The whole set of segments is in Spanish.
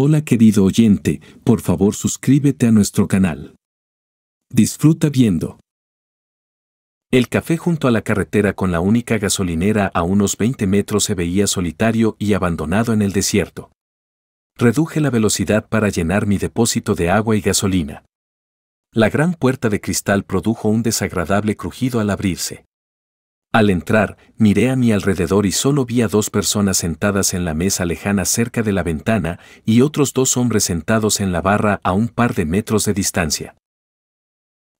Hola querido oyente, por favor suscríbete a nuestro canal. Disfruta viendo. El café junto a la carretera con la única gasolinera a unos 20 metros se veía solitario y abandonado en el desierto. Reduje la velocidad para llenar mi depósito de agua y gasolina. La gran puerta de cristal produjo un desagradable crujido al abrirse. Al entrar, miré a mi alrededor y solo vi a dos personas sentadas en la mesa lejana cerca de la ventana y otros dos hombres sentados en la barra a un par de metros de distancia.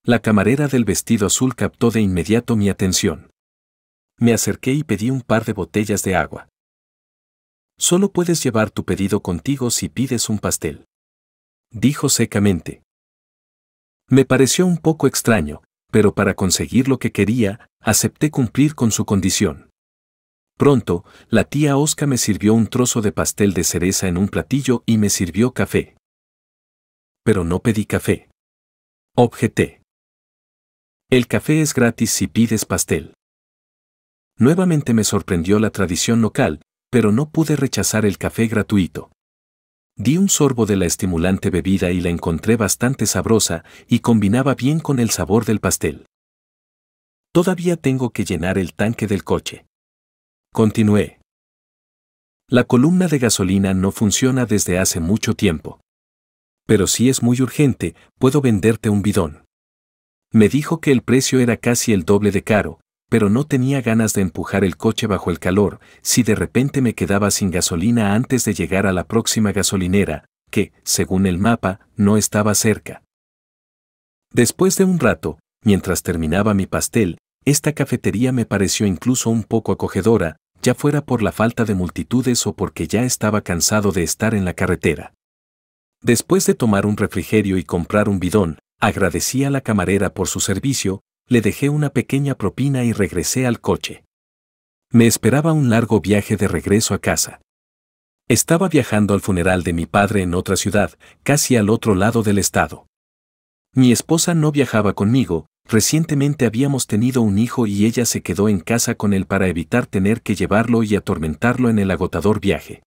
La camarera del vestido azul captó de inmediato mi atención. Me acerqué y pedí un par de botellas de agua. Solo puedes llevar tu pedido contigo si pides un pastel. Dijo secamente. Me pareció un poco extraño, pero para conseguir lo que quería, acepté cumplir con su condición. Pronto, la tía Osca me sirvió un trozo de pastel de cereza en un platillo y me sirvió café. Pero no pedí café. Objeté. El café es gratis si pides pastel. Nuevamente me sorprendió la tradición local, pero no pude rechazar el café gratuito. Di un sorbo de la estimulante bebida y la encontré bastante sabrosa y combinaba bien con el sabor del pastel. Todavía tengo que llenar el tanque del coche. Continué. La columna de gasolina no funciona desde hace mucho tiempo. Pero si es muy urgente, puedo venderte un bidón. Me dijo que el precio era casi el doble de caro, pero no tenía ganas de empujar el coche bajo el calor si de repente me quedaba sin gasolina antes de llegar a la próxima gasolinera, que, según el mapa, no estaba cerca. Después de un rato, mientras terminaba mi pastel, esta cafetería me pareció incluso un poco acogedora, ya fuera por la falta de multitudes o porque ya estaba cansado de estar en la carretera. Después de tomar un refrigerio y comprar un bidón, agradecí a la camarera por su servicio, le dejé una pequeña propina y regresé al coche. Me esperaba un largo viaje de regreso a casa. Estaba viajando al funeral de mi padre en otra ciudad, casi al otro lado del estado. Mi esposa no viajaba conmigo, recientemente habíamos tenido un hijo y ella se quedó en casa con él para evitar tener que llevarlo y atormentarlo en el agotador viaje.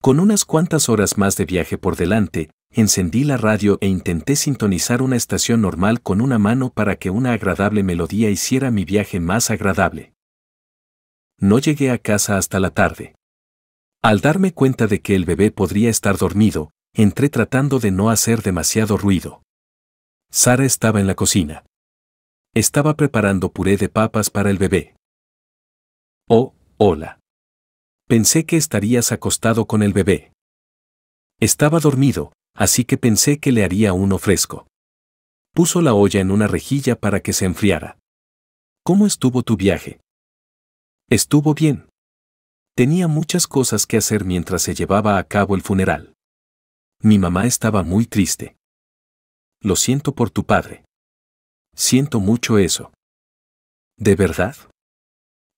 Con unas cuantas horas más de viaje por delante, Encendí la radio e intenté sintonizar una estación normal con una mano para que una agradable melodía hiciera mi viaje más agradable. No llegué a casa hasta la tarde. Al darme cuenta de que el bebé podría estar dormido, entré tratando de no hacer demasiado ruido. Sara estaba en la cocina. Estaba preparando puré de papas para el bebé. Oh, hola. Pensé que estarías acostado con el bebé. Estaba dormido, así que pensé que le haría uno fresco. Puso la olla en una rejilla para que se enfriara. ¿Cómo estuvo tu viaje? Estuvo bien. Tenía muchas cosas que hacer mientras se llevaba a cabo el funeral. Mi mamá estaba muy triste. Lo siento por tu padre. Siento mucho eso. ¿De verdad?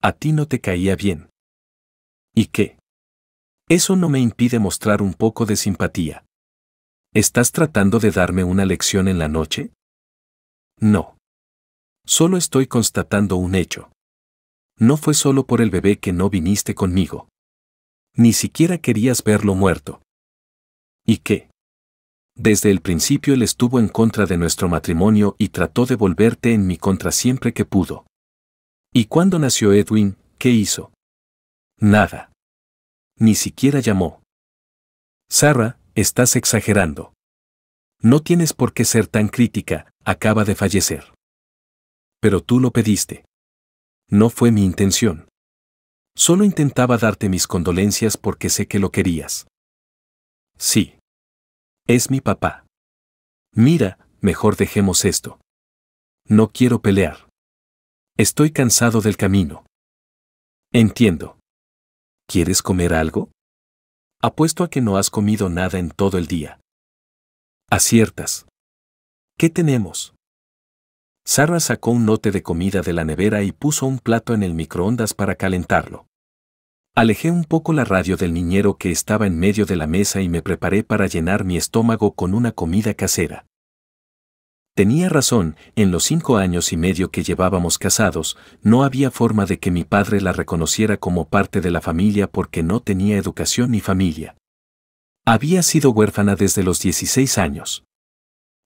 A ti no te caía bien. ¿Y qué? Eso no me impide mostrar un poco de simpatía. ¿Estás tratando de darme una lección en la noche? No. Solo estoy constatando un hecho. No fue solo por el bebé que no viniste conmigo. Ni siquiera querías verlo muerto. ¿Y qué? Desde el principio él estuvo en contra de nuestro matrimonio y trató de volverte en mi contra siempre que pudo. ¿Y cuando nació Edwin, qué hizo? Nada. Ni siquiera llamó. Sarah, Estás exagerando. No tienes por qué ser tan crítica, acaba de fallecer. Pero tú lo pediste. No fue mi intención. Solo intentaba darte mis condolencias porque sé que lo querías. Sí. Es mi papá. Mira, mejor dejemos esto. No quiero pelear. Estoy cansado del camino. Entiendo. ¿Quieres comer algo? Apuesto a que no has comido nada en todo el día. Aciertas. ¿Qué tenemos? Sara sacó un note de comida de la nevera y puso un plato en el microondas para calentarlo. Alejé un poco la radio del niñero que estaba en medio de la mesa y me preparé para llenar mi estómago con una comida casera. Tenía razón, en los cinco años y medio que llevábamos casados, no había forma de que mi padre la reconociera como parte de la familia porque no tenía educación ni familia. Había sido huérfana desde los 16 años.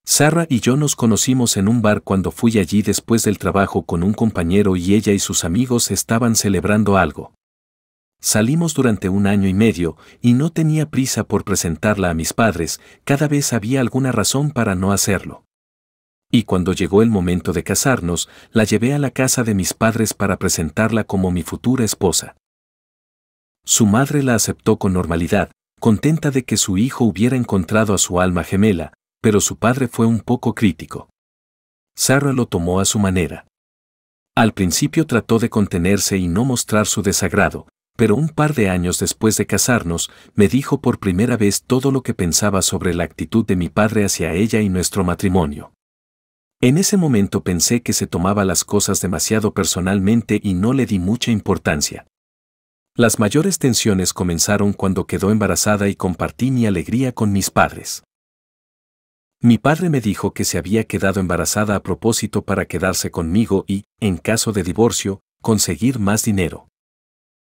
Sara y yo nos conocimos en un bar cuando fui allí después del trabajo con un compañero y ella y sus amigos estaban celebrando algo. Salimos durante un año y medio y no tenía prisa por presentarla a mis padres, cada vez había alguna razón para no hacerlo. Y cuando llegó el momento de casarnos, la llevé a la casa de mis padres para presentarla como mi futura esposa. Su madre la aceptó con normalidad, contenta de que su hijo hubiera encontrado a su alma gemela, pero su padre fue un poco crítico. Sarah lo tomó a su manera. Al principio trató de contenerse y no mostrar su desagrado, pero un par de años después de casarnos, me dijo por primera vez todo lo que pensaba sobre la actitud de mi padre hacia ella y nuestro matrimonio. En ese momento pensé que se tomaba las cosas demasiado personalmente y no le di mucha importancia. Las mayores tensiones comenzaron cuando quedó embarazada y compartí mi alegría con mis padres. Mi padre me dijo que se había quedado embarazada a propósito para quedarse conmigo y, en caso de divorcio, conseguir más dinero.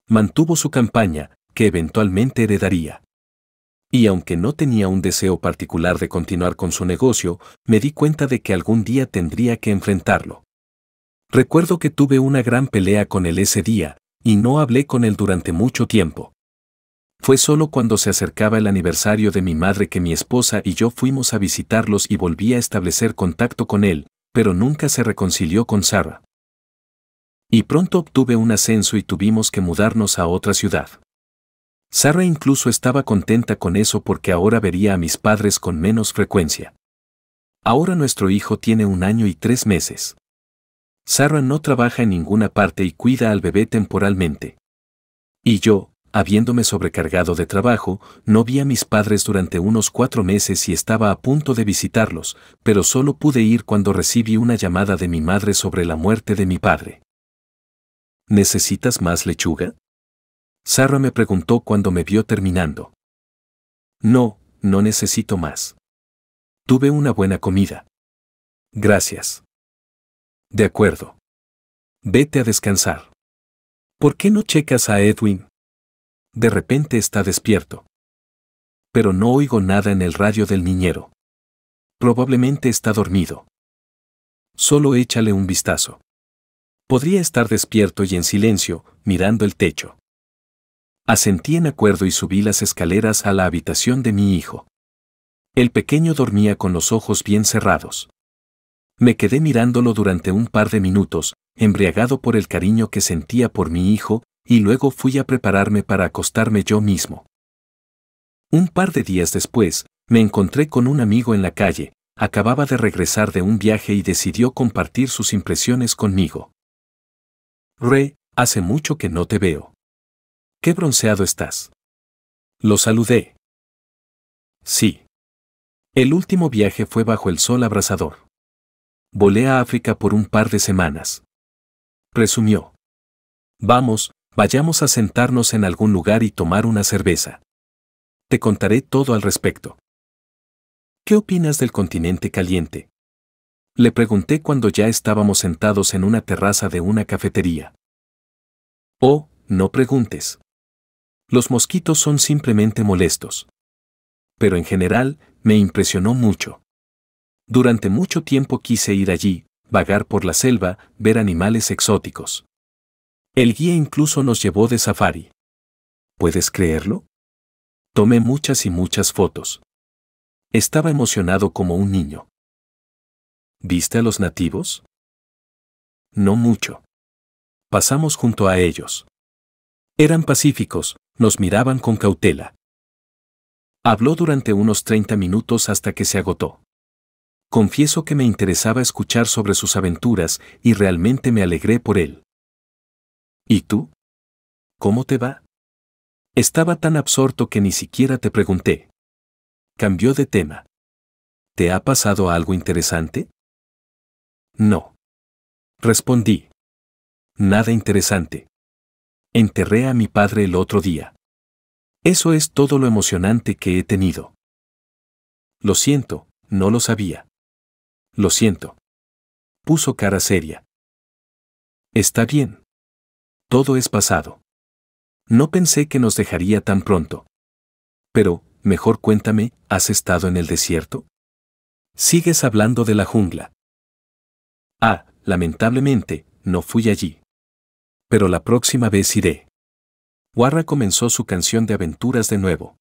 Mantuvo su campaña, que eventualmente heredaría y aunque no tenía un deseo particular de continuar con su negocio, me di cuenta de que algún día tendría que enfrentarlo. Recuerdo que tuve una gran pelea con él ese día, y no hablé con él durante mucho tiempo. Fue solo cuando se acercaba el aniversario de mi madre que mi esposa y yo fuimos a visitarlos y volví a establecer contacto con él, pero nunca se reconcilió con Sara. Y pronto obtuve un ascenso y tuvimos que mudarnos a otra ciudad. Sara incluso estaba contenta con eso porque ahora vería a mis padres con menos frecuencia. Ahora nuestro hijo tiene un año y tres meses. Sara no trabaja en ninguna parte y cuida al bebé temporalmente. Y yo, habiéndome sobrecargado de trabajo, no vi a mis padres durante unos cuatro meses y estaba a punto de visitarlos, pero solo pude ir cuando recibí una llamada de mi madre sobre la muerte de mi padre. ¿Necesitas más lechuga? Sarah me preguntó cuando me vio terminando. No, no necesito más. Tuve una buena comida. Gracias. De acuerdo. Vete a descansar. ¿Por qué no checas a Edwin? De repente está despierto. Pero no oigo nada en el radio del niñero. Probablemente está dormido. Solo échale un vistazo. Podría estar despierto y en silencio, mirando el techo. Asentí en acuerdo y subí las escaleras a la habitación de mi hijo. El pequeño dormía con los ojos bien cerrados. Me quedé mirándolo durante un par de minutos, embriagado por el cariño que sentía por mi hijo, y luego fui a prepararme para acostarme yo mismo. Un par de días después, me encontré con un amigo en la calle, acababa de regresar de un viaje y decidió compartir sus impresiones conmigo. Re, hace mucho que no te veo. Qué bronceado estás. Lo saludé. Sí. El último viaje fue bajo el sol abrasador. Volé a África por un par de semanas. Resumió. Vamos, vayamos a sentarnos en algún lugar y tomar una cerveza. Te contaré todo al respecto. ¿Qué opinas del continente caliente? Le pregunté cuando ya estábamos sentados en una terraza de una cafetería. Oh, no preguntes. Los mosquitos son simplemente molestos. Pero en general, me impresionó mucho. Durante mucho tiempo quise ir allí, vagar por la selva, ver animales exóticos. El guía incluso nos llevó de safari. ¿Puedes creerlo? Tomé muchas y muchas fotos. Estaba emocionado como un niño. ¿Viste a los nativos? No mucho. Pasamos junto a ellos. Eran pacíficos, nos miraban con cautela. Habló durante unos 30 minutos hasta que se agotó. Confieso que me interesaba escuchar sobre sus aventuras y realmente me alegré por él. ¿Y tú? ¿Cómo te va? Estaba tan absorto que ni siquiera te pregunté. Cambió de tema. ¿Te ha pasado algo interesante? No. Respondí. Nada interesante. Enterré a mi padre el otro día. Eso es todo lo emocionante que he tenido. Lo siento, no lo sabía. Lo siento. Puso cara seria. Está bien. Todo es pasado. No pensé que nos dejaría tan pronto. Pero, mejor cuéntame, ¿has estado en el desierto? Sigues hablando de la jungla. Ah, lamentablemente, no fui allí. Pero la próxima vez iré. Warra comenzó su canción de aventuras de nuevo.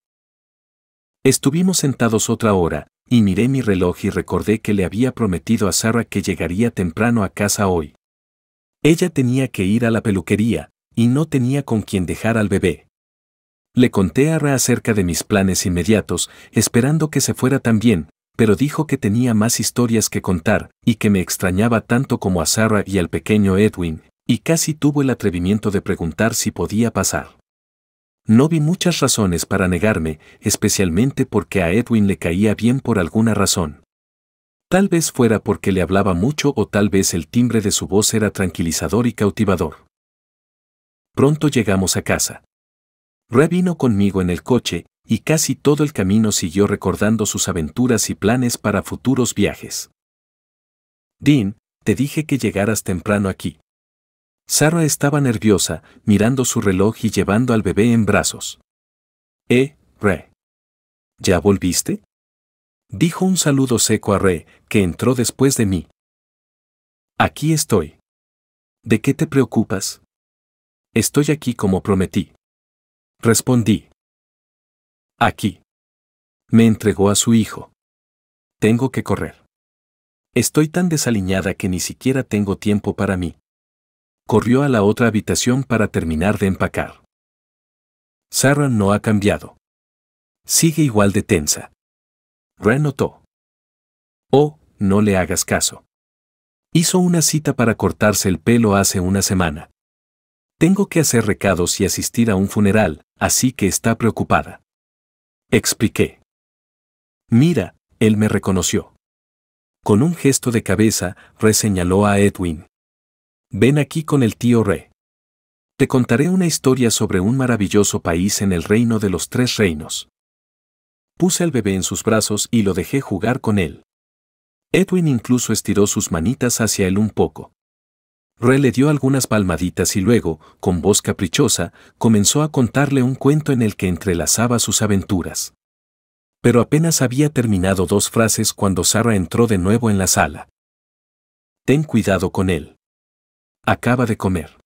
Estuvimos sentados otra hora, y miré mi reloj y recordé que le había prometido a Sara que llegaría temprano a casa hoy. Ella tenía que ir a la peluquería, y no tenía con quien dejar al bebé. Le conté a Ra acerca de mis planes inmediatos, esperando que se fuera también, pero dijo que tenía más historias que contar, y que me extrañaba tanto como a Sara y al pequeño Edwin, y casi tuvo el atrevimiento de preguntar si podía pasar. No vi muchas razones para negarme, especialmente porque a Edwin le caía bien por alguna razón. Tal vez fuera porque le hablaba mucho o tal vez el timbre de su voz era tranquilizador y cautivador. Pronto llegamos a casa. Re vino conmigo en el coche, y casi todo el camino siguió recordando sus aventuras y planes para futuros viajes. Dean, te dije que llegaras temprano aquí. Sara estaba nerviosa, mirando su reloj y llevando al bebé en brazos. Eh, Re. ¿Ya volviste? Dijo un saludo seco a Re, que entró después de mí. Aquí estoy. ¿De qué te preocupas? Estoy aquí como prometí. Respondí. Aquí. Me entregó a su hijo. Tengo que correr. Estoy tan desaliñada que ni siquiera tengo tiempo para mí corrió a la otra habitación para terminar de empacar. Sarah no ha cambiado. Sigue igual de tensa. Ren notó. Oh, no le hagas caso. Hizo una cita para cortarse el pelo hace una semana. Tengo que hacer recados y asistir a un funeral, así que está preocupada. Expliqué. Mira, él me reconoció. Con un gesto de cabeza, reseñaló a Edwin. Ven aquí con el tío Re. Te contaré una historia sobre un maravilloso país en el reino de los tres reinos. Puse al bebé en sus brazos y lo dejé jugar con él. Edwin incluso estiró sus manitas hacia él un poco. Re le dio algunas palmaditas y luego, con voz caprichosa, comenzó a contarle un cuento en el que entrelazaba sus aventuras. Pero apenas había terminado dos frases cuando Sara entró de nuevo en la sala. Ten cuidado con él. Acaba de comer.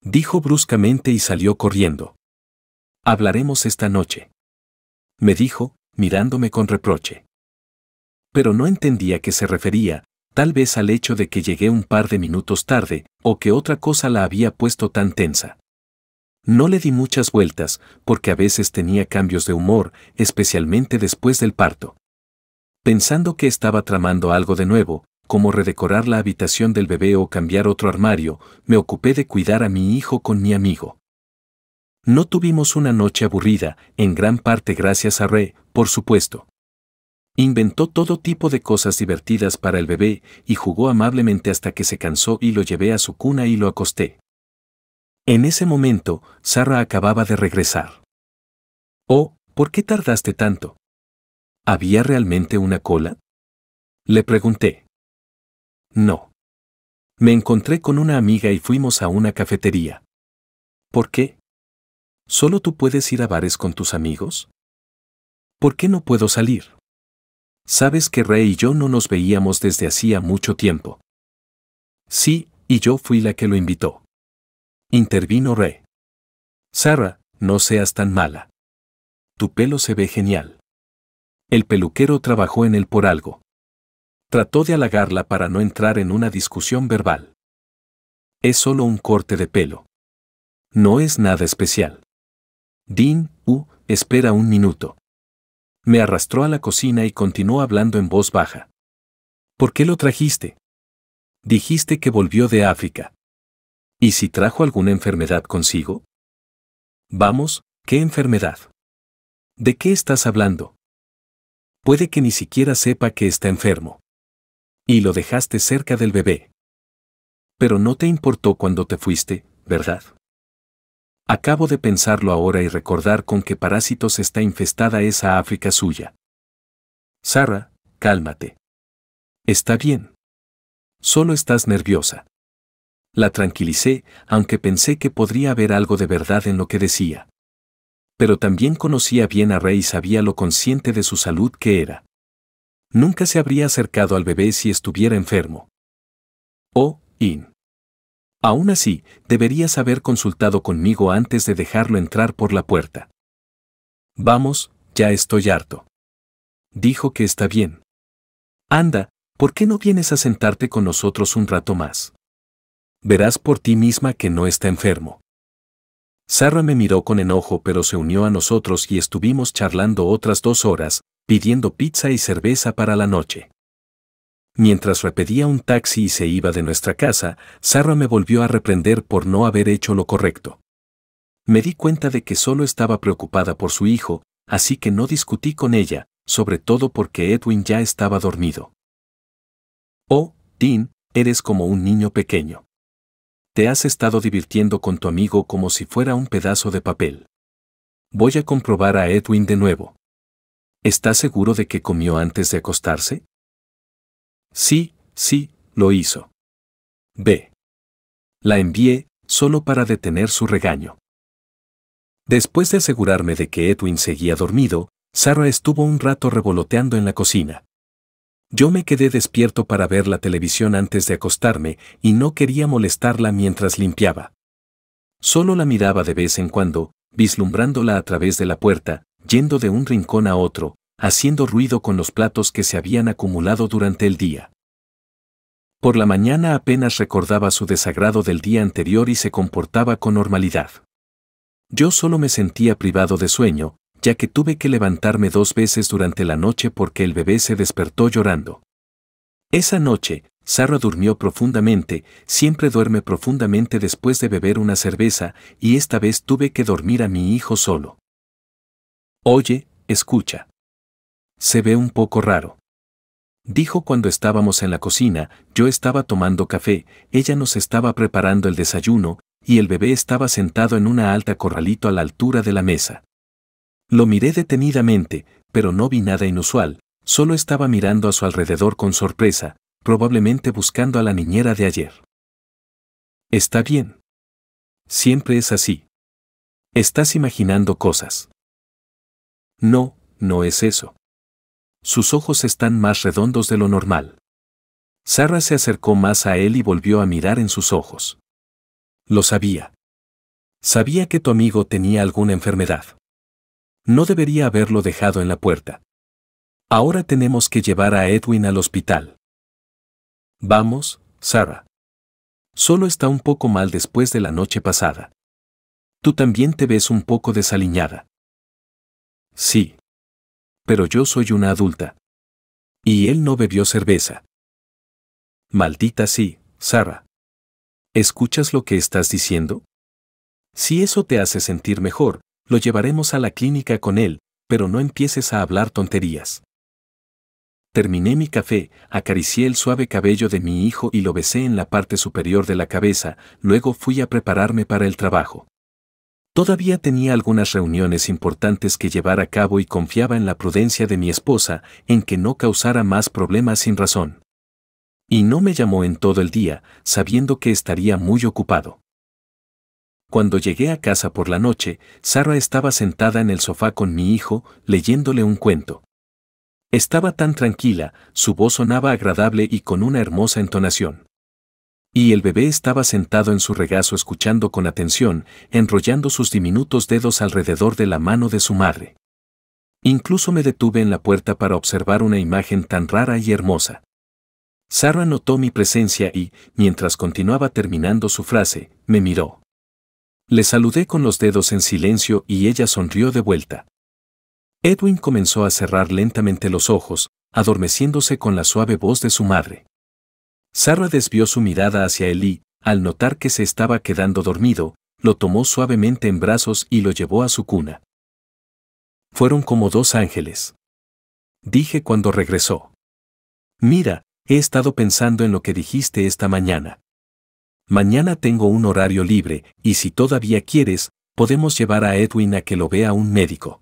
Dijo bruscamente y salió corriendo. Hablaremos esta noche. Me dijo, mirándome con reproche. Pero no entendía qué se refería, tal vez al hecho de que llegué un par de minutos tarde, o que otra cosa la había puesto tan tensa. No le di muchas vueltas, porque a veces tenía cambios de humor, especialmente después del parto. Pensando que estaba tramando algo de nuevo, como redecorar la habitación del bebé o cambiar otro armario, me ocupé de cuidar a mi hijo con mi amigo. No tuvimos una noche aburrida, en gran parte gracias a Re, por supuesto. Inventó todo tipo de cosas divertidas para el bebé y jugó amablemente hasta que se cansó y lo llevé a su cuna y lo acosté. En ese momento, Sarah acababa de regresar. Oh, ¿por qué tardaste tanto? ¿Había realmente una cola? Le pregunté. No. Me encontré con una amiga y fuimos a una cafetería. ¿Por qué? ¿Solo tú puedes ir a bares con tus amigos? ¿Por qué no puedo salir? Sabes que Rey y yo no nos veíamos desde hacía mucho tiempo. Sí, y yo fui la que lo invitó. Intervino Rey. Sara, no seas tan mala. Tu pelo se ve genial. El peluquero trabajó en él por algo trató de halagarla para no entrar en una discusión verbal. Es solo un corte de pelo. No es nada especial. Dean, U, espera un minuto. Me arrastró a la cocina y continuó hablando en voz baja. ¿Por qué lo trajiste? Dijiste que volvió de África. ¿Y si trajo alguna enfermedad consigo? Vamos, ¿qué enfermedad? ¿De qué estás hablando? Puede que ni siquiera sepa que está enfermo. Y lo dejaste cerca del bebé. Pero no te importó cuando te fuiste, ¿verdad? Acabo de pensarlo ahora y recordar con qué parásitos está infestada esa África suya. Sara, cálmate. Está bien. Solo estás nerviosa. La tranquilicé, aunque pensé que podría haber algo de verdad en lo que decía. Pero también conocía bien a Rey y sabía lo consciente de su salud que era nunca se habría acercado al bebé si estuviera enfermo. O, oh, in. Aún así, deberías haber consultado conmigo antes de dejarlo entrar por la puerta. Vamos, ya estoy harto. Dijo que está bien. Anda, ¿por qué no vienes a sentarte con nosotros un rato más? Verás por ti misma que no está enfermo. Sarra me miró con enojo pero se unió a nosotros y estuvimos charlando otras dos horas, pidiendo pizza y cerveza para la noche. Mientras repetía un taxi y se iba de nuestra casa, Sarah me volvió a reprender por no haber hecho lo correcto. Me di cuenta de que solo estaba preocupada por su hijo, así que no discutí con ella, sobre todo porque Edwin ya estaba dormido. Oh, Dean, eres como un niño pequeño. Te has estado divirtiendo con tu amigo como si fuera un pedazo de papel. Voy a comprobar a Edwin de nuevo. ¿Está seguro de que comió antes de acostarse? Sí, sí, lo hizo. B. La envié, solo para detener su regaño. Después de asegurarme de que Edwin seguía dormido, Sarah estuvo un rato revoloteando en la cocina. Yo me quedé despierto para ver la televisión antes de acostarme y no quería molestarla mientras limpiaba. Solo la miraba de vez en cuando, vislumbrándola a través de la puerta, yendo de un rincón a otro, haciendo ruido con los platos que se habían acumulado durante el día. Por la mañana apenas recordaba su desagrado del día anterior y se comportaba con normalidad. Yo solo me sentía privado de sueño, ya que tuve que levantarme dos veces durante la noche porque el bebé se despertó llorando. Esa noche, Sara durmió profundamente, siempre duerme profundamente después de beber una cerveza, y esta vez tuve que dormir a mi hijo solo. Oye, escucha. Se ve un poco raro. Dijo cuando estábamos en la cocina, yo estaba tomando café, ella nos estaba preparando el desayuno, y el bebé estaba sentado en una alta corralito a la altura de la mesa. Lo miré detenidamente, pero no vi nada inusual, solo estaba mirando a su alrededor con sorpresa, probablemente buscando a la niñera de ayer. Está bien. Siempre es así. Estás imaginando cosas. No, no es eso. Sus ojos están más redondos de lo normal. Sarah se acercó más a él y volvió a mirar en sus ojos. Lo sabía. Sabía que tu amigo tenía alguna enfermedad. No debería haberlo dejado en la puerta. Ahora tenemos que llevar a Edwin al hospital. Vamos, Sarah. Solo está un poco mal después de la noche pasada. Tú también te ves un poco desaliñada. Sí. Pero yo soy una adulta. Y él no bebió cerveza. Maldita sí, Sara. ¿Escuchas lo que estás diciendo? Si eso te hace sentir mejor, lo llevaremos a la clínica con él, pero no empieces a hablar tonterías. Terminé mi café, acaricié el suave cabello de mi hijo y lo besé en la parte superior de la cabeza, luego fui a prepararme para el trabajo. Todavía tenía algunas reuniones importantes que llevar a cabo y confiaba en la prudencia de mi esposa en que no causara más problemas sin razón. Y no me llamó en todo el día, sabiendo que estaría muy ocupado. Cuando llegué a casa por la noche, Sara estaba sentada en el sofá con mi hijo, leyéndole un cuento. Estaba tan tranquila, su voz sonaba agradable y con una hermosa entonación. Y el bebé estaba sentado en su regazo escuchando con atención, enrollando sus diminutos dedos alrededor de la mano de su madre. Incluso me detuve en la puerta para observar una imagen tan rara y hermosa. Sara notó mi presencia y, mientras continuaba terminando su frase, me miró. Le saludé con los dedos en silencio y ella sonrió de vuelta. Edwin comenzó a cerrar lentamente los ojos, adormeciéndose con la suave voz de su madre. Sarah desvió su mirada hacia Eli, al notar que se estaba quedando dormido, lo tomó suavemente en brazos y lo llevó a su cuna. Fueron como dos ángeles. Dije cuando regresó. Mira, he estado pensando en lo que dijiste esta mañana. Mañana tengo un horario libre, y si todavía quieres, podemos llevar a Edwin a que lo vea un médico.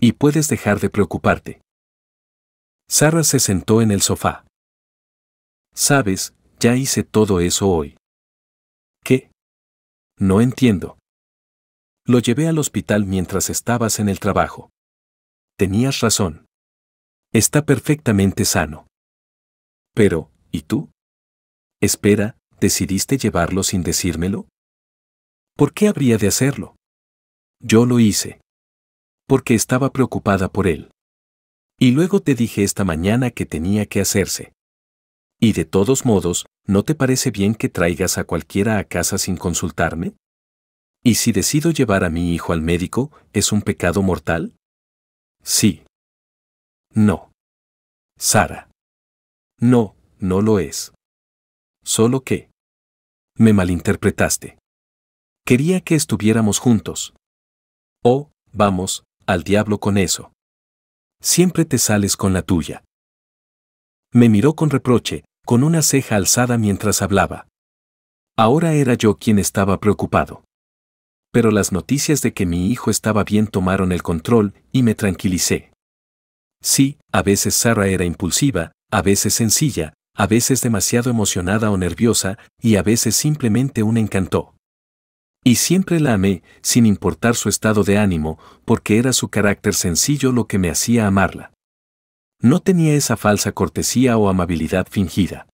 Y puedes dejar de preocuparte. Sara se sentó en el sofá. Sabes, ya hice todo eso hoy. ¿Qué? No entiendo. Lo llevé al hospital mientras estabas en el trabajo. Tenías razón. Está perfectamente sano. Pero, ¿y tú? Espera, ¿decidiste llevarlo sin decírmelo? ¿Por qué habría de hacerlo? Yo lo hice. Porque estaba preocupada por él. Y luego te dije esta mañana que tenía que hacerse. Y de todos modos, ¿no te parece bien que traigas a cualquiera a casa sin consultarme? ¿Y si decido llevar a mi hijo al médico, es un pecado mortal? Sí. No. Sara. No, no lo es. Solo que... Me malinterpretaste. Quería que estuviéramos juntos. Oh, vamos, al diablo con eso. Siempre te sales con la tuya. Me miró con reproche, con una ceja alzada mientras hablaba. Ahora era yo quien estaba preocupado. Pero las noticias de que mi hijo estaba bien tomaron el control y me tranquilicé. Sí, a veces Sara era impulsiva, a veces sencilla, a veces demasiado emocionada o nerviosa, y a veces simplemente un encantó. Y siempre la amé, sin importar su estado de ánimo, porque era su carácter sencillo lo que me hacía amarla. No tenía esa falsa cortesía o amabilidad fingida.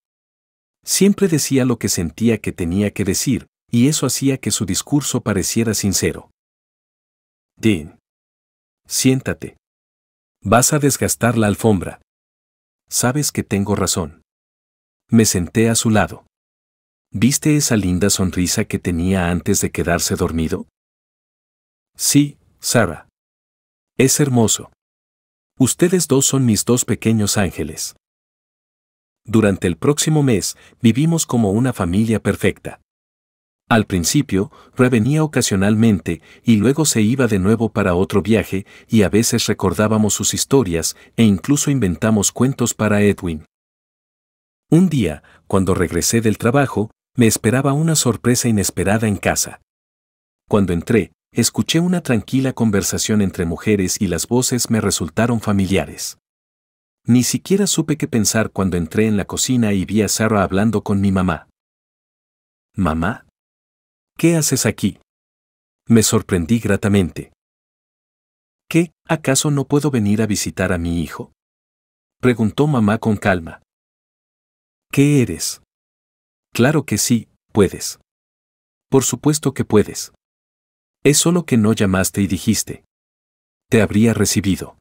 Siempre decía lo que sentía que tenía que decir, y eso hacía que su discurso pareciera sincero. Dean. Siéntate. Vas a desgastar la alfombra. Sabes que tengo razón. Me senté a su lado. ¿Viste esa linda sonrisa que tenía antes de quedarse dormido? Sí, Sara. Es hermoso. Ustedes dos son mis dos pequeños ángeles. Durante el próximo mes, vivimos como una familia perfecta. Al principio, revenía ocasionalmente y luego se iba de nuevo para otro viaje y a veces recordábamos sus historias e incluso inventamos cuentos para Edwin. Un día, cuando regresé del trabajo, me esperaba una sorpresa inesperada en casa. Cuando entré, Escuché una tranquila conversación entre mujeres y las voces me resultaron familiares. Ni siquiera supe qué pensar cuando entré en la cocina y vi a Sara hablando con mi mamá. ¿Mamá? ¿Qué haces aquí? Me sorprendí gratamente. ¿Qué, acaso no puedo venir a visitar a mi hijo? Preguntó mamá con calma. ¿Qué eres? Claro que sí, puedes. Por supuesto que puedes. Es solo que no llamaste y dijiste. Te habría recibido.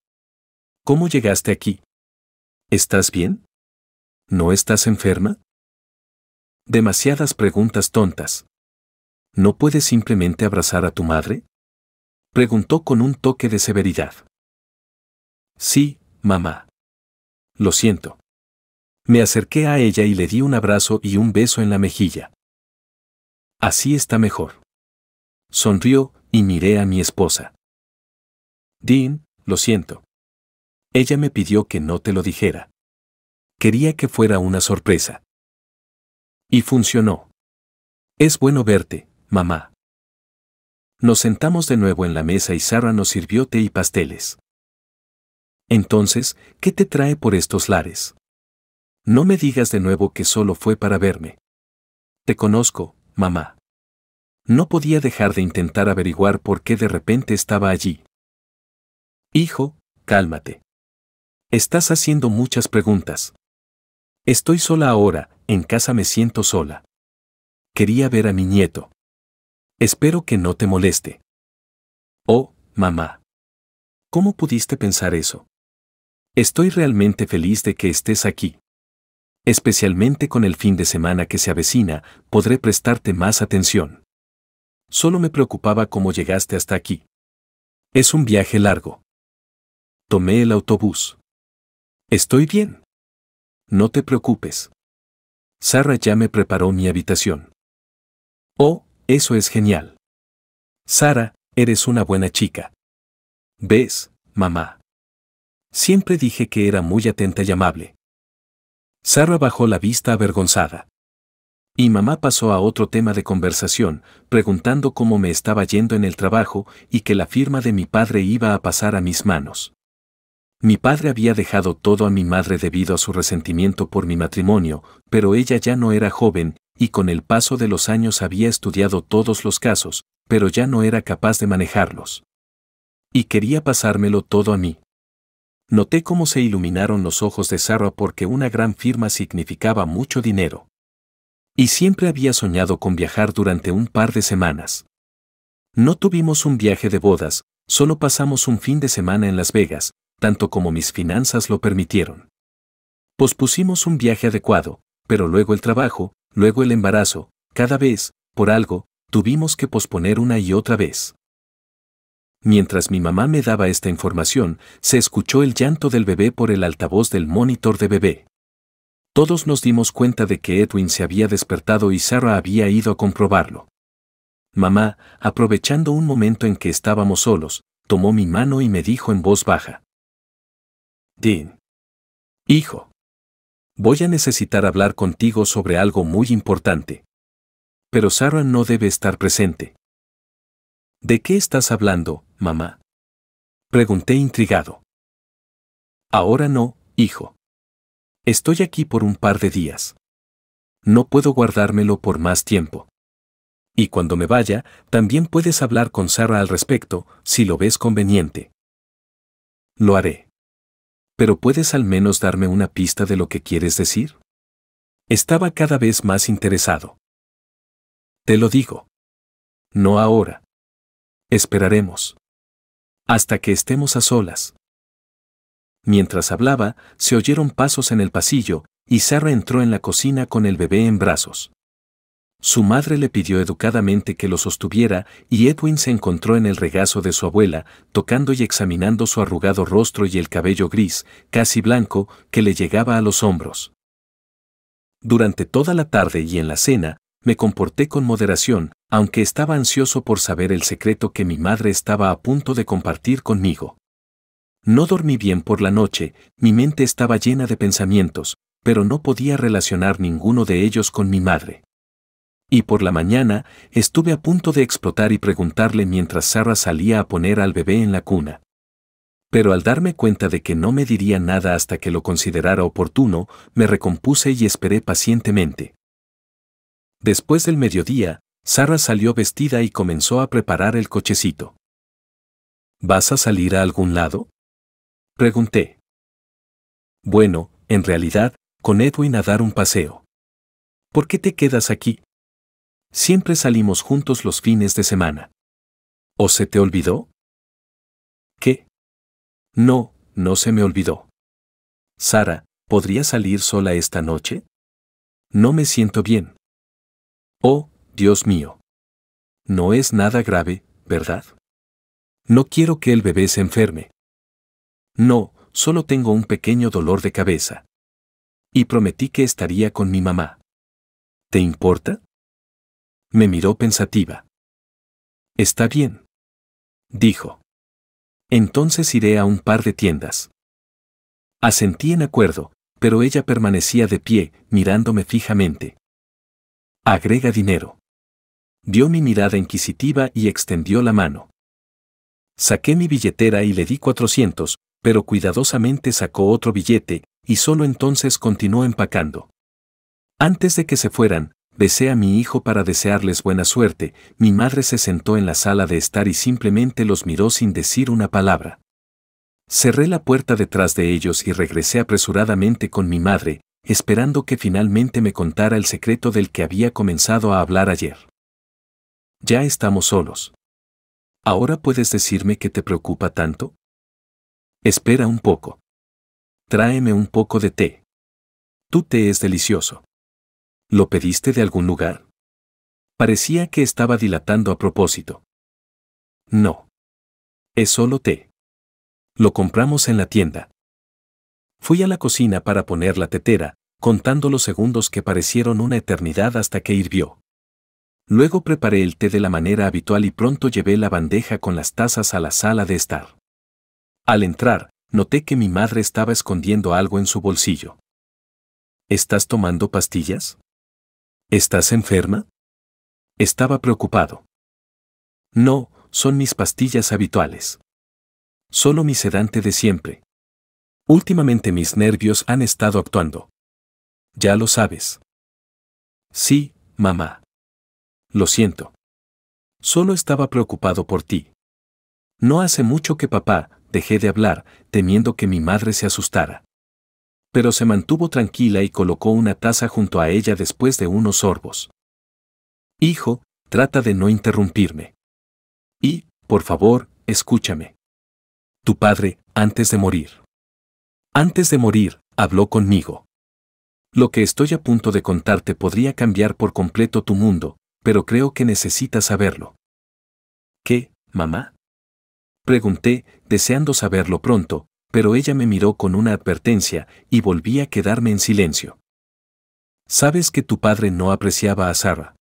¿Cómo llegaste aquí? ¿Estás bien? ¿No estás enferma? Demasiadas preguntas tontas. ¿No puedes simplemente abrazar a tu madre? Preguntó con un toque de severidad. Sí, mamá. Lo siento. Me acerqué a ella y le di un abrazo y un beso en la mejilla. Así está mejor. Sonrió y miré a mi esposa. Dean, lo siento. Ella me pidió que no te lo dijera. Quería que fuera una sorpresa. Y funcionó. Es bueno verte, mamá. Nos sentamos de nuevo en la mesa y Sara nos sirvió té y pasteles. Entonces, ¿qué te trae por estos lares? No me digas de nuevo que solo fue para verme. Te conozco, mamá no podía dejar de intentar averiguar por qué de repente estaba allí. Hijo, cálmate. Estás haciendo muchas preguntas. Estoy sola ahora, en casa me siento sola. Quería ver a mi nieto. Espero que no te moleste. Oh, mamá. ¿Cómo pudiste pensar eso? Estoy realmente feliz de que estés aquí. Especialmente con el fin de semana que se avecina, podré prestarte más atención. Solo me preocupaba cómo llegaste hasta aquí. Es un viaje largo. Tomé el autobús. Estoy bien. No te preocupes. Sara ya me preparó mi habitación. Oh, eso es genial. Sara, eres una buena chica. ¿Ves, mamá? Siempre dije que era muy atenta y amable. Sara bajó la vista avergonzada. Y mamá pasó a otro tema de conversación, preguntando cómo me estaba yendo en el trabajo y que la firma de mi padre iba a pasar a mis manos. Mi padre había dejado todo a mi madre debido a su resentimiento por mi matrimonio, pero ella ya no era joven, y con el paso de los años había estudiado todos los casos, pero ya no era capaz de manejarlos. Y quería pasármelo todo a mí. Noté cómo se iluminaron los ojos de Sarra porque una gran firma significaba mucho dinero. Y siempre había soñado con viajar durante un par de semanas. No tuvimos un viaje de bodas, solo pasamos un fin de semana en Las Vegas, tanto como mis finanzas lo permitieron. Pospusimos un viaje adecuado, pero luego el trabajo, luego el embarazo, cada vez, por algo, tuvimos que posponer una y otra vez. Mientras mi mamá me daba esta información, se escuchó el llanto del bebé por el altavoz del monitor de bebé todos nos dimos cuenta de que Edwin se había despertado y Sarah había ido a comprobarlo. Mamá, aprovechando un momento en que estábamos solos, tomó mi mano y me dijo en voz baja. Dean. Hijo. Voy a necesitar hablar contigo sobre algo muy importante. Pero Sarah no debe estar presente. ¿De qué estás hablando, mamá? Pregunté intrigado. Ahora no, hijo. Estoy aquí por un par de días. No puedo guardármelo por más tiempo. Y cuando me vaya, también puedes hablar con Sara al respecto, si lo ves conveniente. Lo haré. Pero puedes al menos darme una pista de lo que quieres decir. Estaba cada vez más interesado. Te lo digo. No ahora. Esperaremos. Hasta que estemos a solas. Mientras hablaba, se oyeron pasos en el pasillo y Sara entró en la cocina con el bebé en brazos. Su madre le pidió educadamente que lo sostuviera y Edwin se encontró en el regazo de su abuela, tocando y examinando su arrugado rostro y el cabello gris, casi blanco, que le llegaba a los hombros. Durante toda la tarde y en la cena, me comporté con moderación, aunque estaba ansioso por saber el secreto que mi madre estaba a punto de compartir conmigo. No dormí bien por la noche, mi mente estaba llena de pensamientos, pero no podía relacionar ninguno de ellos con mi madre. Y por la mañana estuve a punto de explotar y preguntarle mientras Sara salía a poner al bebé en la cuna. Pero al darme cuenta de que no me diría nada hasta que lo considerara oportuno, me recompuse y esperé pacientemente. Después del mediodía, Sara salió vestida y comenzó a preparar el cochecito. ¿Vas a salir a algún lado? Pregunté. Bueno, en realidad, con Edwin a dar un paseo. ¿Por qué te quedas aquí? Siempre salimos juntos los fines de semana. ¿O se te olvidó? ¿Qué? No, no se me olvidó. Sara, ¿podría salir sola esta noche? No me siento bien. Oh, Dios mío. No es nada grave, ¿verdad? No quiero que el bebé se enferme. No, solo tengo un pequeño dolor de cabeza. Y prometí que estaría con mi mamá. ¿Te importa? Me miró pensativa. Está bien. Dijo. Entonces iré a un par de tiendas. Asentí en acuerdo, pero ella permanecía de pie, mirándome fijamente. Agrega dinero. Dio mi mirada inquisitiva y extendió la mano. Saqué mi billetera y le di cuatrocientos, pero cuidadosamente sacó otro billete, y solo entonces continuó empacando. Antes de que se fueran, besé a mi hijo para desearles buena suerte, mi madre se sentó en la sala de estar y simplemente los miró sin decir una palabra. Cerré la puerta detrás de ellos y regresé apresuradamente con mi madre, esperando que finalmente me contara el secreto del que había comenzado a hablar ayer. Ya estamos solos. ¿Ahora puedes decirme qué te preocupa tanto? Espera un poco. Tráeme un poco de té. Tu té es delicioso. ¿Lo pediste de algún lugar? Parecía que estaba dilatando a propósito. No. Es solo té. Lo compramos en la tienda. Fui a la cocina para poner la tetera, contando los segundos que parecieron una eternidad hasta que hirvió. Luego preparé el té de la manera habitual y pronto llevé la bandeja con las tazas a la sala de estar. Al entrar, noté que mi madre estaba escondiendo algo en su bolsillo. ¿Estás tomando pastillas? ¿Estás enferma? Estaba preocupado. No, son mis pastillas habituales. Solo mi sedante de siempre. Últimamente mis nervios han estado actuando. Ya lo sabes. Sí, mamá. Lo siento. Solo estaba preocupado por ti. No hace mucho que papá, dejé de hablar, temiendo que mi madre se asustara. Pero se mantuvo tranquila y colocó una taza junto a ella después de unos sorbos. Hijo, trata de no interrumpirme. Y, por favor, escúchame. Tu padre, antes de morir. Antes de morir, habló conmigo. Lo que estoy a punto de contarte podría cambiar por completo tu mundo, pero creo que necesitas saberlo. ¿Qué, mamá? Pregunté, deseando saberlo pronto, pero ella me miró con una advertencia y volví a quedarme en silencio. Sabes que tu padre no apreciaba a Sara.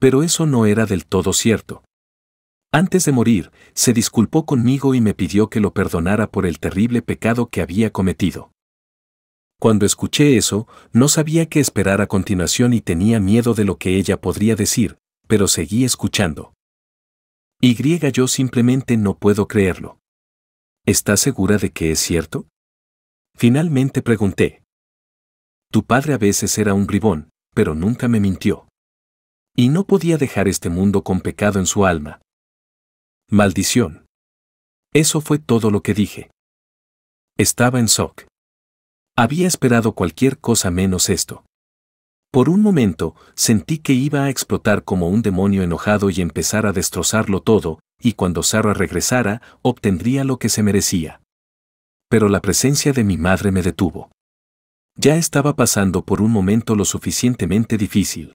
Pero eso no era del todo cierto. Antes de morir, se disculpó conmigo y me pidió que lo perdonara por el terrible pecado que había cometido. Cuando escuché eso, no sabía qué esperar a continuación y tenía miedo de lo que ella podría decir, pero seguí escuchando. Y yo simplemente no puedo creerlo. ¿Estás segura de que es cierto? Finalmente pregunté. Tu padre a veces era un bribón, pero nunca me mintió. Y no podía dejar este mundo con pecado en su alma. Maldición. Eso fue todo lo que dije. Estaba en shock. Había esperado cualquier cosa menos esto. Por un momento, sentí que iba a explotar como un demonio enojado y empezar a destrozarlo todo, y cuando Sara regresara, obtendría lo que se merecía. Pero la presencia de mi madre me detuvo. Ya estaba pasando por un momento lo suficientemente difícil.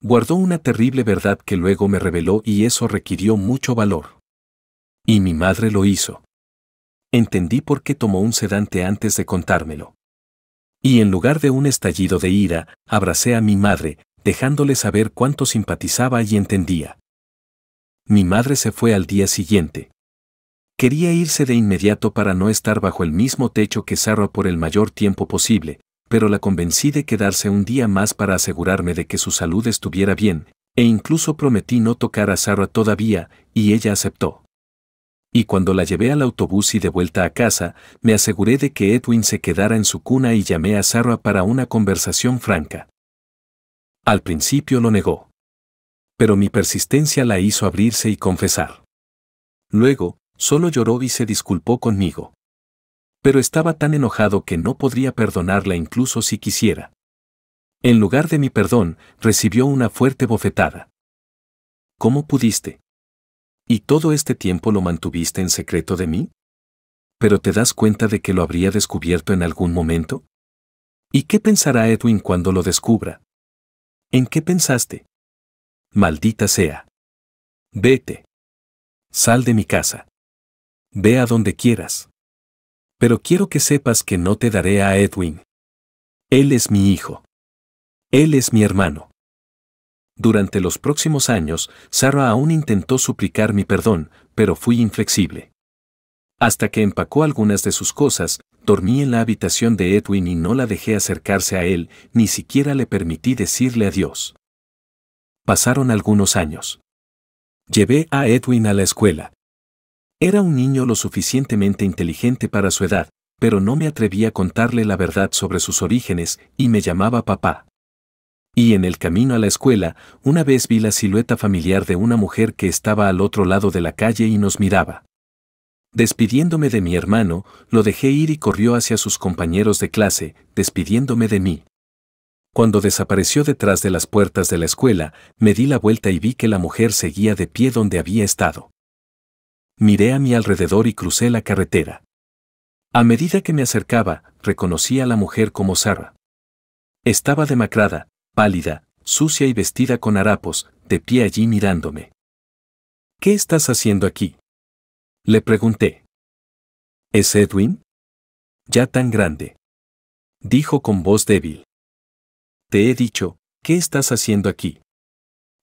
Guardó una terrible verdad que luego me reveló y eso requirió mucho valor. Y mi madre lo hizo. Entendí por qué tomó un sedante antes de contármelo. Y en lugar de un estallido de ira, abracé a mi madre, dejándole saber cuánto simpatizaba y entendía. Mi madre se fue al día siguiente. Quería irse de inmediato para no estar bajo el mismo techo que Sarah por el mayor tiempo posible, pero la convencí de quedarse un día más para asegurarme de que su salud estuviera bien, e incluso prometí no tocar a Sarah todavía, y ella aceptó y cuando la llevé al autobús y de vuelta a casa, me aseguré de que Edwin se quedara en su cuna y llamé a Sarra para una conversación franca. Al principio lo negó. Pero mi persistencia la hizo abrirse y confesar. Luego, solo lloró y se disculpó conmigo. Pero estaba tan enojado que no podría perdonarla incluso si quisiera. En lugar de mi perdón, recibió una fuerte bofetada. ¿Cómo pudiste? ¿Y todo este tiempo lo mantuviste en secreto de mí? ¿Pero te das cuenta de que lo habría descubierto en algún momento? ¿Y qué pensará Edwin cuando lo descubra? ¿En qué pensaste? Maldita sea. Vete. Sal de mi casa. Ve a donde quieras. Pero quiero que sepas que no te daré a Edwin. Él es mi hijo. Él es mi hermano. Durante los próximos años, Sara aún intentó suplicar mi perdón, pero fui inflexible. Hasta que empacó algunas de sus cosas, dormí en la habitación de Edwin y no la dejé acercarse a él, ni siquiera le permití decirle adiós. Pasaron algunos años. Llevé a Edwin a la escuela. Era un niño lo suficientemente inteligente para su edad, pero no me atreví a contarle la verdad sobre sus orígenes y me llamaba papá. Y en el camino a la escuela, una vez vi la silueta familiar de una mujer que estaba al otro lado de la calle y nos miraba. Despidiéndome de mi hermano, lo dejé ir y corrió hacia sus compañeros de clase, despidiéndome de mí. Cuando desapareció detrás de las puertas de la escuela, me di la vuelta y vi que la mujer seguía de pie donde había estado. Miré a mi alrededor y crucé la carretera. A medida que me acercaba, reconocí a la mujer como Sara. Estaba demacrada, pálida, sucia y vestida con harapos, de pie allí mirándome. ¿Qué estás haciendo aquí? Le pregunté. ¿Es Edwin? Ya tan grande. Dijo con voz débil. Te he dicho, ¿qué estás haciendo aquí?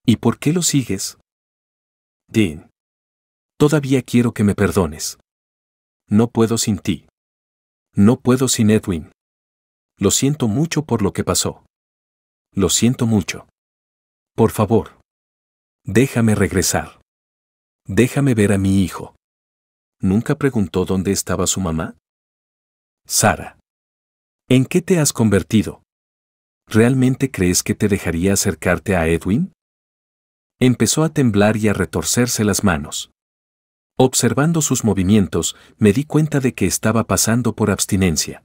¿Y por qué lo sigues? Dean. Todavía quiero que me perdones. No puedo sin ti. No puedo sin Edwin. Lo siento mucho por lo que pasó lo siento mucho. Por favor. Déjame regresar. Déjame ver a mi hijo. ¿Nunca preguntó dónde estaba su mamá? Sara. ¿En qué te has convertido? ¿Realmente crees que te dejaría acercarte a Edwin? Empezó a temblar y a retorcerse las manos. Observando sus movimientos, me di cuenta de que estaba pasando por abstinencia.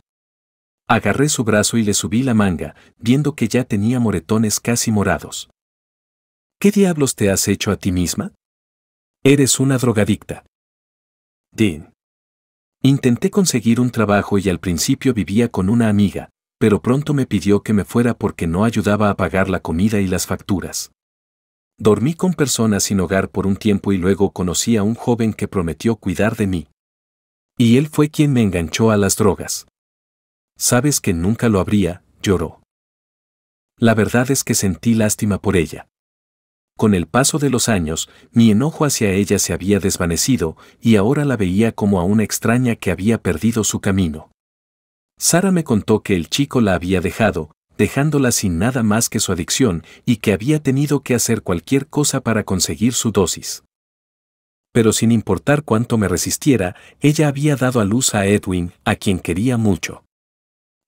Agarré su brazo y le subí la manga, viendo que ya tenía moretones casi morados. ¿Qué diablos te has hecho a ti misma? Eres una drogadicta. Dean. Intenté conseguir un trabajo y al principio vivía con una amiga, pero pronto me pidió que me fuera porque no ayudaba a pagar la comida y las facturas. Dormí con personas sin hogar por un tiempo y luego conocí a un joven que prometió cuidar de mí. Y él fue quien me enganchó a las drogas. Sabes que nunca lo habría, lloró. La verdad es que sentí lástima por ella. Con el paso de los años, mi enojo hacia ella se había desvanecido y ahora la veía como a una extraña que había perdido su camino. Sara me contó que el chico la había dejado, dejándola sin nada más que su adicción y que había tenido que hacer cualquier cosa para conseguir su dosis. Pero sin importar cuánto me resistiera, ella había dado a luz a Edwin, a quien quería mucho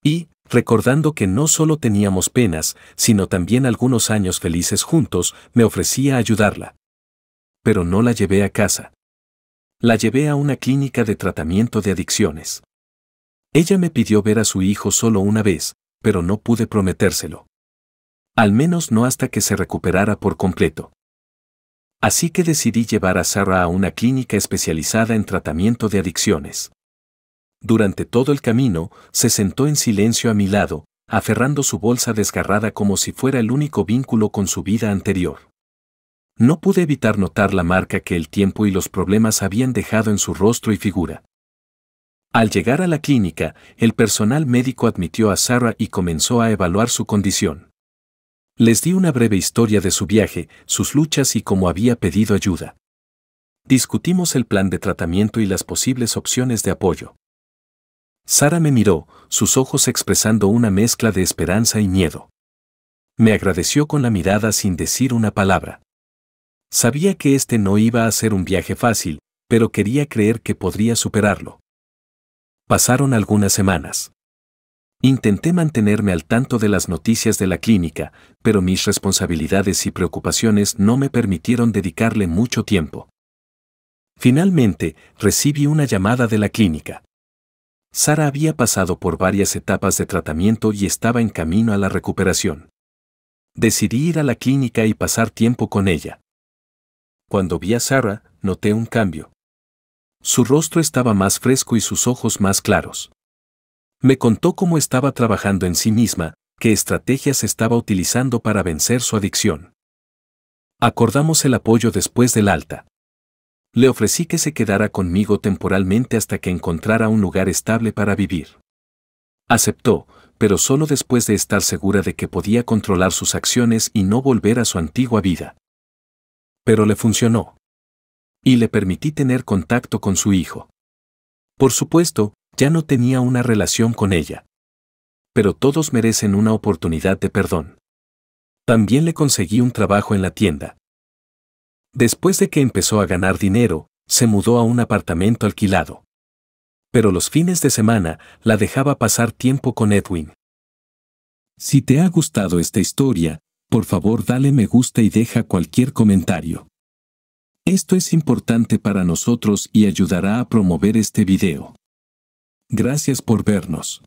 y, recordando que no solo teníamos penas, sino también algunos años felices juntos, me ofrecí a ayudarla. Pero no la llevé a casa. La llevé a una clínica de tratamiento de adicciones. Ella me pidió ver a su hijo solo una vez, pero no pude prometérselo. Al menos no hasta que se recuperara por completo. Así que decidí llevar a Sarah a una clínica especializada en tratamiento de adicciones. Durante todo el camino, se sentó en silencio a mi lado, aferrando su bolsa desgarrada como si fuera el único vínculo con su vida anterior. No pude evitar notar la marca que el tiempo y los problemas habían dejado en su rostro y figura. Al llegar a la clínica, el personal médico admitió a Sara y comenzó a evaluar su condición. Les di una breve historia de su viaje, sus luchas y cómo había pedido ayuda. Discutimos el plan de tratamiento y las posibles opciones de apoyo. Sara me miró, sus ojos expresando una mezcla de esperanza y miedo. Me agradeció con la mirada sin decir una palabra. Sabía que este no iba a ser un viaje fácil, pero quería creer que podría superarlo. Pasaron algunas semanas. Intenté mantenerme al tanto de las noticias de la clínica, pero mis responsabilidades y preocupaciones no me permitieron dedicarle mucho tiempo. Finalmente, recibí una llamada de la clínica. Sara había pasado por varias etapas de tratamiento y estaba en camino a la recuperación. Decidí ir a la clínica y pasar tiempo con ella. Cuando vi a Sara, noté un cambio. Su rostro estaba más fresco y sus ojos más claros. Me contó cómo estaba trabajando en sí misma, qué estrategias estaba utilizando para vencer su adicción. Acordamos el apoyo después del alta le ofrecí que se quedara conmigo temporalmente hasta que encontrara un lugar estable para vivir. Aceptó, pero solo después de estar segura de que podía controlar sus acciones y no volver a su antigua vida. Pero le funcionó. Y le permití tener contacto con su hijo. Por supuesto, ya no tenía una relación con ella. Pero todos merecen una oportunidad de perdón. También le conseguí un trabajo en la tienda, Después de que empezó a ganar dinero, se mudó a un apartamento alquilado. Pero los fines de semana la dejaba pasar tiempo con Edwin. Si te ha gustado esta historia, por favor dale me gusta y deja cualquier comentario. Esto es importante para nosotros y ayudará a promover este video. Gracias por vernos.